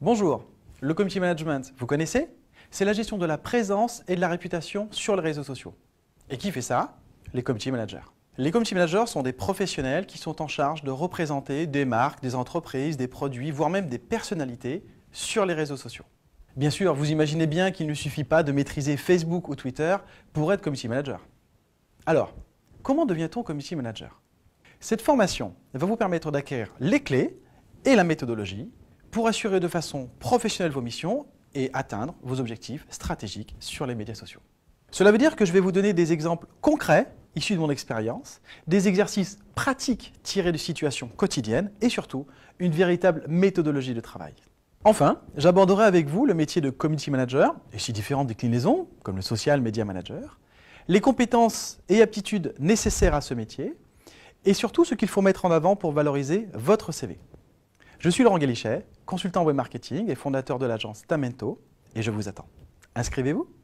Bonjour, le community management, vous connaissez C'est la gestion de la présence et de la réputation sur les réseaux sociaux. Et qui fait ça Les community managers. Les community managers sont des professionnels qui sont en charge de représenter des marques, des entreprises, des produits, voire même des personnalités sur les réseaux sociaux. Bien sûr, vous imaginez bien qu'il ne suffit pas de maîtriser Facebook ou Twitter pour être community manager. Alors, comment devient-on community manager Cette formation va vous permettre d'acquérir les clés et la méthodologie pour assurer de façon professionnelle vos missions et atteindre vos objectifs stratégiques sur les médias sociaux. Cela veut dire que je vais vous donner des exemples concrets issus de mon expérience, des exercices pratiques tirés de situations quotidiennes et surtout une véritable méthodologie de travail. Enfin, j'aborderai avec vous le métier de community manager et ses différentes déclinaisons, comme le social media manager, les compétences et aptitudes nécessaires à ce métier et surtout ce qu'il faut mettre en avant pour valoriser votre CV. Je suis Laurent Galichet, consultant web marketing et fondateur de l'agence Tamento, et je vous attends. Inscrivez-vous